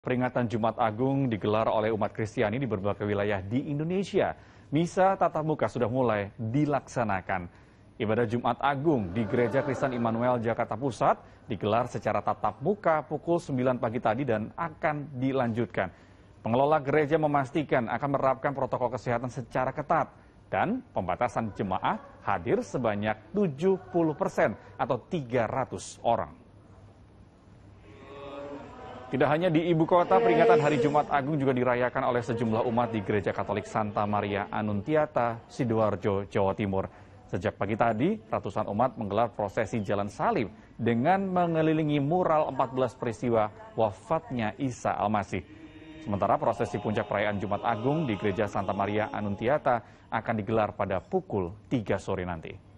Peringatan Jumat Agung digelar oleh umat Kristiani di berbagai wilayah di Indonesia. Misa tatap muka sudah mulai dilaksanakan. Ibadah Jumat Agung di Gereja Kristen Immanuel Jakarta Pusat digelar secara tatap muka pukul 9 pagi tadi dan akan dilanjutkan. Pengelola gereja memastikan akan menerapkan protokol kesehatan secara ketat dan pembatasan jemaah hadir sebanyak 70 persen atau 300 orang. Tidak hanya di ibu kota, peringatan Hari Jumat Agung juga dirayakan oleh sejumlah umat di Gereja Katolik Santa Maria Anuntiata, Sidoarjo, Jawa Timur. Sejak pagi tadi, ratusan umat menggelar prosesi jalan salib dengan mengelilingi mural 14 peristiwa wafatnya Isa Almasih. Sementara prosesi puncak perayaan Jumat Agung di Gereja Santa Maria Anuntiata akan digelar pada pukul 3 sore nanti.